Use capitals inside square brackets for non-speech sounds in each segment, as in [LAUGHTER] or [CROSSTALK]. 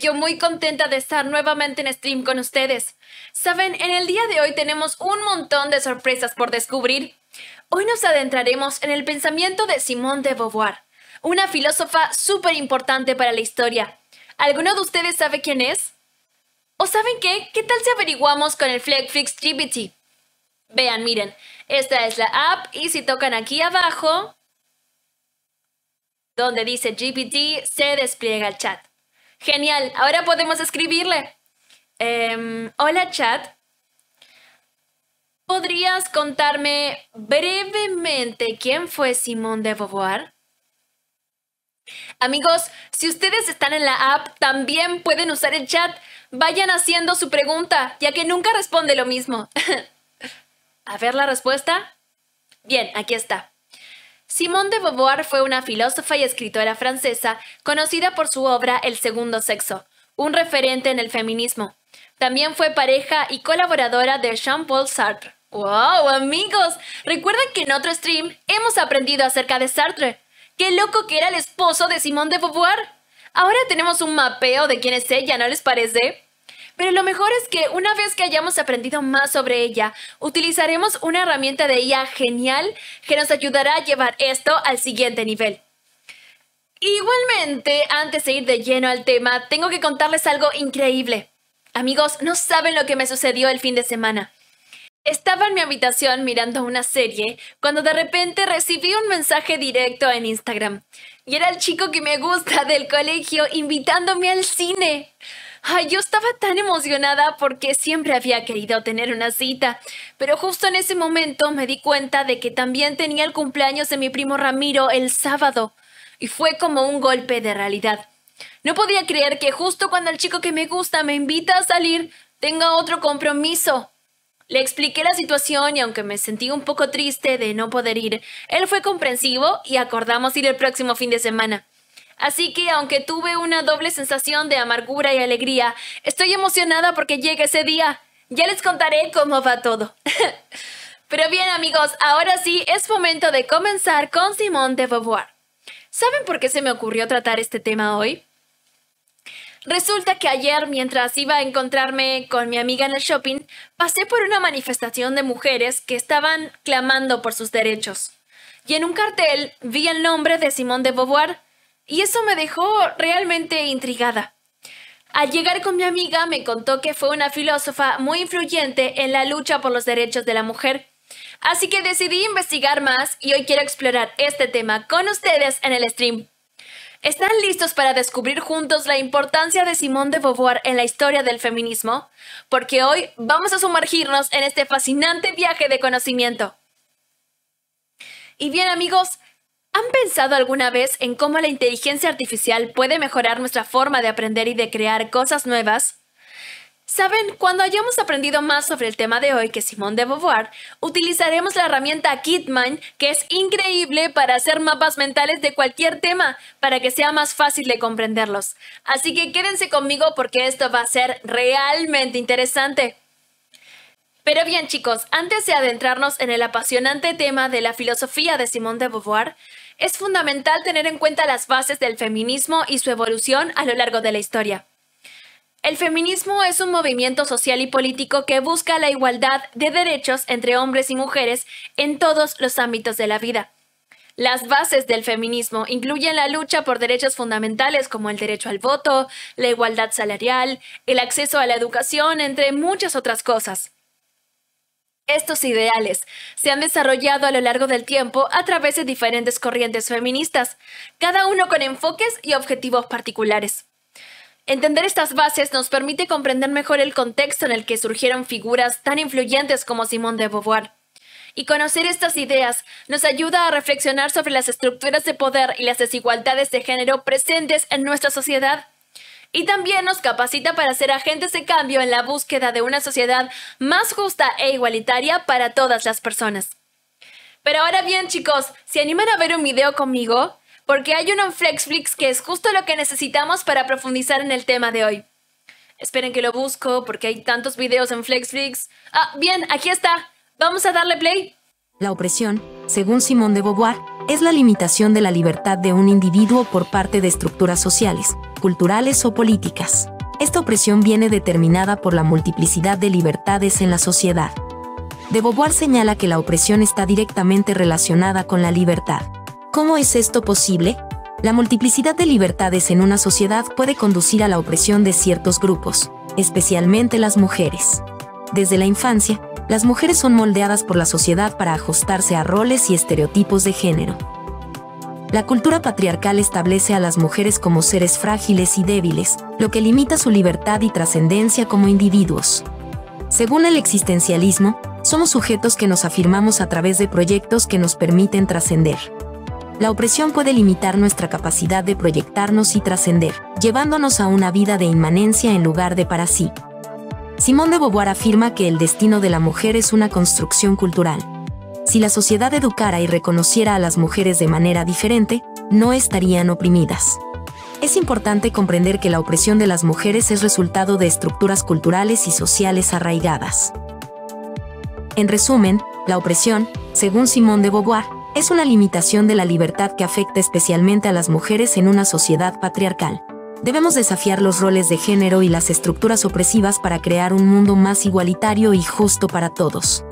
yo muy contenta de estar nuevamente en stream con ustedes. Saben, en el día de hoy tenemos un montón de sorpresas por descubrir. Hoy nos adentraremos en el pensamiento de Simone de Beauvoir, una filósofa súper importante para la historia. ¿Alguno de ustedes sabe quién es? ¿O saben qué? ¿Qué tal si averiguamos con el Flix GPT? Vean, miren, esta es la app y si tocan aquí abajo, donde dice GPT, se despliega el chat. Genial, ahora podemos escribirle. Em, hola chat, ¿podrías contarme brevemente quién fue Simón de Beauvoir? Amigos, si ustedes están en la app, también pueden usar el chat. Vayan haciendo su pregunta, ya que nunca responde lo mismo. [LAUGHS] A ver la respuesta. Bien, aquí está. Simone de Beauvoir fue una filósofa y escritora francesa conocida por su obra El segundo sexo, un referente en el feminismo. También fue pareja y colaboradora de Jean-Paul Sartre. ¡Wow, amigos! Recuerden que en otro stream hemos aprendido acerca de Sartre. ¡Qué loco que era el esposo de Simone de Beauvoir! Ahora tenemos un mapeo de quién es ella, ¿no les parece? Pero lo mejor es que una vez que hayamos aprendido más sobre ella, utilizaremos una herramienta de IA genial que nos ayudará a llevar esto al siguiente nivel. Igualmente, antes de ir de lleno al tema, tengo que contarles algo increíble. Amigos, no saben lo que me sucedió el fin de semana. Estaba en mi habitación mirando una serie cuando de repente recibí un mensaje directo en Instagram. Y era el chico que me gusta del colegio invitándome al cine. Ay, yo estaba tan emocionada porque siempre había querido tener una cita, pero justo en ese momento me di cuenta de que también tenía el cumpleaños de mi primo Ramiro el sábado, y fue como un golpe de realidad. No podía creer que justo cuando el chico que me gusta me invita a salir, tenga otro compromiso. Le expliqué la situación y aunque me sentí un poco triste de no poder ir, él fue comprensivo y acordamos ir el próximo fin de semana. Así que aunque tuve una doble sensación de amargura y alegría, estoy emocionada porque llega ese día. Ya les contaré cómo va todo. [LAUGHS] Pero bien amigos, ahora sí es momento de comenzar con Simone de Beauvoir. ¿Saben por qué se me ocurrió tratar este tema hoy? Resulta que ayer, mientras iba a encontrarme con mi amiga en el shopping, pasé por una manifestación de mujeres que estaban clamando por sus derechos. Y en un cartel vi el nombre de Simone de Beauvoir, y eso me dejó realmente intrigada. Al llegar con mi amiga me contó que fue una filósofa muy influyente en la lucha por los derechos de la mujer. Así que decidí investigar más y hoy quiero explorar este tema con ustedes en el stream. ¿Están listos para descubrir juntos la importancia de Simone de Beauvoir en la historia del feminismo? Porque hoy vamos a sumergirnos en este fascinante viaje de conocimiento. Y bien amigos, ¿Han pensado alguna vez en cómo la inteligencia artificial puede mejorar nuestra forma de aprender y de crear cosas nuevas? Saben, cuando hayamos aprendido más sobre el tema de hoy que Simone de Beauvoir, utilizaremos la herramienta Kidman, que es increíble para hacer mapas mentales de cualquier tema, para que sea más fácil de comprenderlos. Así que quédense conmigo porque esto va a ser realmente interesante. Pero bien chicos, antes de adentrarnos en el apasionante tema de la filosofía de Simone de Beauvoir, es fundamental tener en cuenta las bases del feminismo y su evolución a lo largo de la historia. El feminismo es un movimiento social y político que busca la igualdad de derechos entre hombres y mujeres en todos los ámbitos de la vida. Las bases del feminismo incluyen la lucha por derechos fundamentales como el derecho al voto, la igualdad salarial, el acceso a la educación, entre muchas otras cosas. Estos ideales se han desarrollado a lo largo del tiempo a través de diferentes corrientes feministas, cada uno con enfoques y objetivos particulares. Entender estas bases nos permite comprender mejor el contexto en el que surgieron figuras tan influyentes como Simone de Beauvoir. Y conocer estas ideas nos ayuda a reflexionar sobre las estructuras de poder y las desigualdades de género presentes en nuestra sociedad y también nos capacita para ser agentes de cambio en la búsqueda de una sociedad más justa e igualitaria para todas las personas. Pero ahora bien, chicos, ¿se animan a ver un video conmigo? Porque hay uno en Flexflix que es justo lo que necesitamos para profundizar en el tema de hoy. Esperen que lo busco porque hay tantos videos en Flexflix. Ah, bien, aquí está. Vamos a darle play. La opresión, según Simone de Beauvoir, es la limitación de la libertad de un individuo por parte de estructuras sociales, culturales o políticas. Esta opresión viene determinada por la multiplicidad de libertades en la sociedad. De Beauvoir señala que la opresión está directamente relacionada con la libertad. ¿Cómo es esto posible? La multiplicidad de libertades en una sociedad puede conducir a la opresión de ciertos grupos, especialmente las mujeres. Desde la infancia, las mujeres son moldeadas por la sociedad para ajustarse a roles y estereotipos de género. La cultura patriarcal establece a las mujeres como seres frágiles y débiles, lo que limita su libertad y trascendencia como individuos. Según el existencialismo, somos sujetos que nos afirmamos a través de proyectos que nos permiten trascender. La opresión puede limitar nuestra capacidad de proyectarnos y trascender, llevándonos a una vida de inmanencia en lugar de para sí. Simón de Beauvoir afirma que el destino de la mujer es una construcción cultural. Si la sociedad educara y reconociera a las mujeres de manera diferente, no estarían oprimidas. Es importante comprender que la opresión de las mujeres es resultado de estructuras culturales y sociales arraigadas. En resumen, la opresión, según Simón de Beauvoir, es una limitación de la libertad que afecta especialmente a las mujeres en una sociedad patriarcal. Debemos desafiar los roles de género y las estructuras opresivas para crear un mundo más igualitario y justo para todos.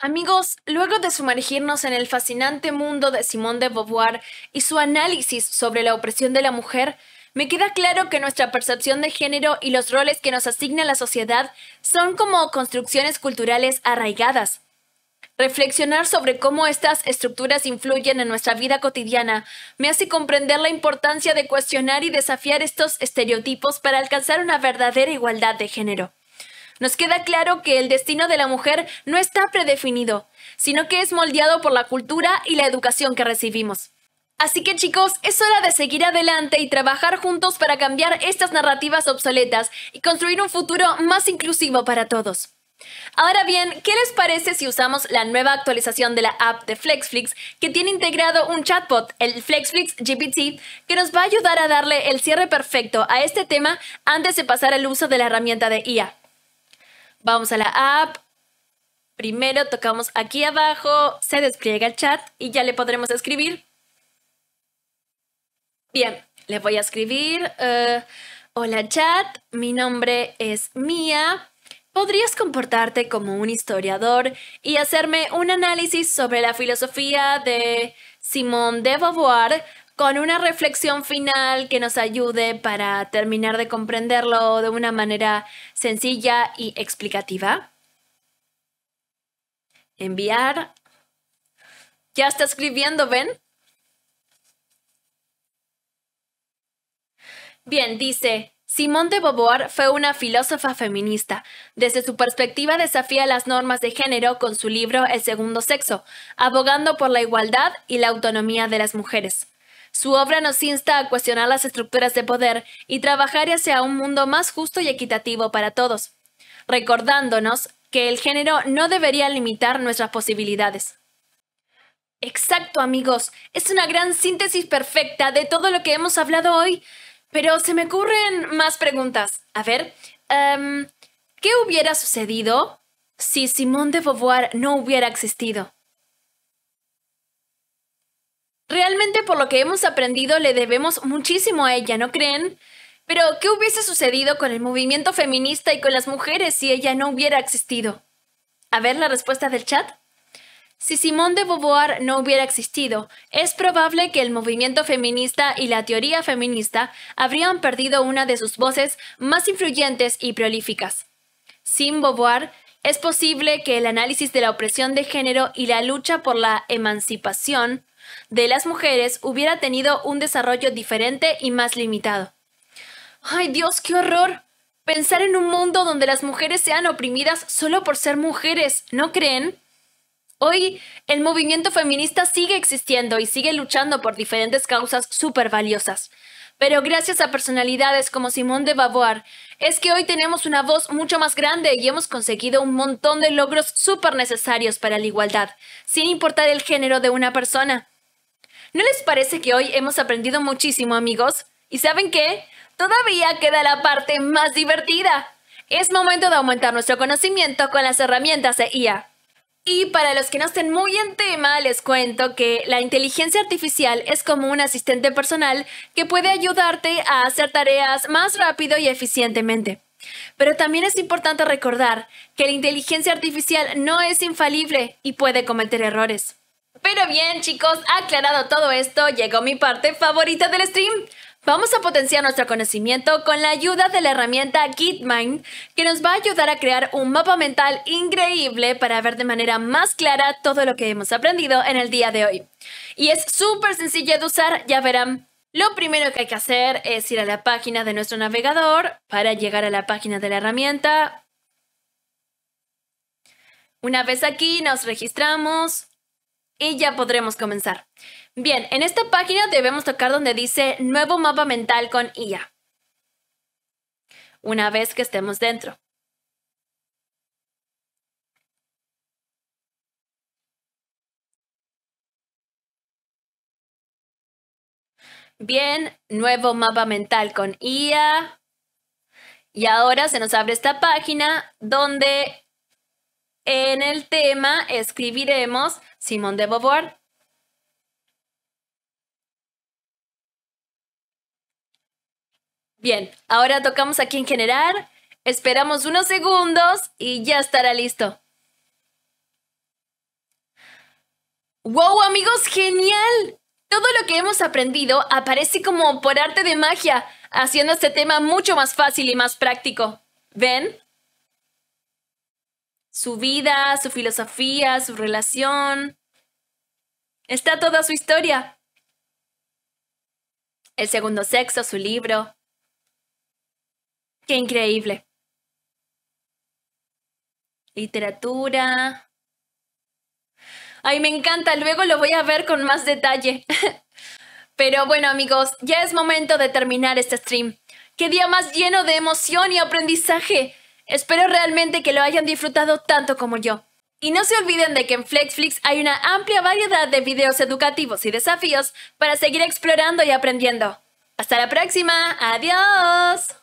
Amigos, luego de sumergirnos en el fascinante mundo de Simone de Beauvoir y su análisis sobre la opresión de la mujer, me queda claro que nuestra percepción de género y los roles que nos asigna la sociedad son como construcciones culturales arraigadas, Reflexionar sobre cómo estas estructuras influyen en nuestra vida cotidiana me hace comprender la importancia de cuestionar y desafiar estos estereotipos para alcanzar una verdadera igualdad de género. Nos queda claro que el destino de la mujer no está predefinido, sino que es moldeado por la cultura y la educación que recibimos. Así que chicos, es hora de seguir adelante y trabajar juntos para cambiar estas narrativas obsoletas y construir un futuro más inclusivo para todos. Ahora bien, ¿qué les parece si usamos la nueva actualización de la app de FlexFlix que tiene integrado un chatbot, el FlexFlix GPT, que nos va a ayudar a darle el cierre perfecto a este tema antes de pasar al uso de la herramienta de IA? Vamos a la app. Primero tocamos aquí abajo, se despliega el chat y ya le podremos escribir. Bien, le voy a escribir. Eh, hola chat, mi nombre es Mía. ¿Podrías comportarte como un historiador y hacerme un análisis sobre la filosofía de Simone de Beauvoir con una reflexión final que nos ayude para terminar de comprenderlo de una manera sencilla y explicativa? Enviar. Ya está escribiendo, ¿ven? Bien, dice, Simone de Beauvoir fue una filósofa feminista. Desde su perspectiva desafía las normas de género con su libro El segundo sexo, abogando por la igualdad y la autonomía de las mujeres. Su obra nos insta a cuestionar las estructuras de poder y trabajar hacia un mundo más justo y equitativo para todos, recordándonos que el género no debería limitar nuestras posibilidades. Exacto amigos, es una gran síntesis perfecta de todo lo que hemos hablado hoy. Pero se me ocurren más preguntas. A ver, em, ¿qué hubiera sucedido si Simone de Beauvoir no hubiera existido? Realmente por lo que hemos aprendido le debemos muchísimo a ella, ¿no creen? Pero, ¿qué hubiese sucedido con el movimiento feminista y con las mujeres si ella no hubiera existido? A ver la respuesta del chat. Si Simone de Beauvoir no hubiera existido, es probable que el movimiento feminista y la teoría feminista habrían perdido una de sus voces más influyentes y prolíficas. Sin Beauvoir, es posible que el análisis de la opresión de género y la lucha por la emancipación de las mujeres hubiera tenido un desarrollo diferente y más limitado. ¡Ay Dios, qué horror! Pensar en un mundo donde las mujeres sean oprimidas solo por ser mujeres, ¿no creen? Hoy el movimiento feminista sigue existiendo y sigue luchando por diferentes causas súper valiosas. Pero gracias a personalidades como Simone de Beauvoir, es que hoy tenemos una voz mucho más grande y hemos conseguido un montón de logros súper necesarios para la igualdad, sin importar el género de una persona. ¿No les parece que hoy hemos aprendido muchísimo, amigos? ¿Y saben qué? Todavía queda la parte más divertida. Es momento de aumentar nuestro conocimiento con las herramientas de IA. Y para los que no estén muy en tema, les cuento que la inteligencia artificial es como un asistente personal que puede ayudarte a hacer tareas más rápido y eficientemente. Pero también es importante recordar que la inteligencia artificial no es infalible y puede cometer errores. Pero bien chicos, aclarado todo esto, llegó mi parte favorita del stream. Vamos a potenciar nuestro conocimiento con la ayuda de la herramienta Gitmind, que nos va a ayudar a crear un mapa mental increíble para ver de manera más clara todo lo que hemos aprendido en el día de hoy. Y es súper sencillo de usar, ya verán. Lo primero que hay que hacer es ir a la página de nuestro navegador para llegar a la página de la herramienta. Una vez aquí nos registramos y ya podremos comenzar. Bien, en esta página debemos tocar donde dice Nuevo mapa mental con IA. Una vez que estemos dentro. Bien, nuevo mapa mental con IA. Y ahora se nos abre esta página donde en el tema escribiremos Simón de Beauvoir. Bien, ahora tocamos aquí en generar, esperamos unos segundos y ya estará listo. ¡Wow, amigos! ¡Genial! Todo lo que hemos aprendido aparece como por arte de magia, haciendo este tema mucho más fácil y más práctico. ¿Ven? Su vida, su filosofía, su relación. Está toda su historia. El segundo sexo, su libro. Qué increíble. Literatura. Ay, me encanta. Luego lo voy a ver con más detalle. [LAUGHS] Pero bueno, amigos, ya es momento de terminar este stream. Qué día más lleno de emoción y aprendizaje. Espero realmente que lo hayan disfrutado tanto como yo. Y no se olviden de que en Flexflix hay una amplia variedad de videos educativos y desafíos para seguir explorando y aprendiendo. Hasta la próxima. Adiós.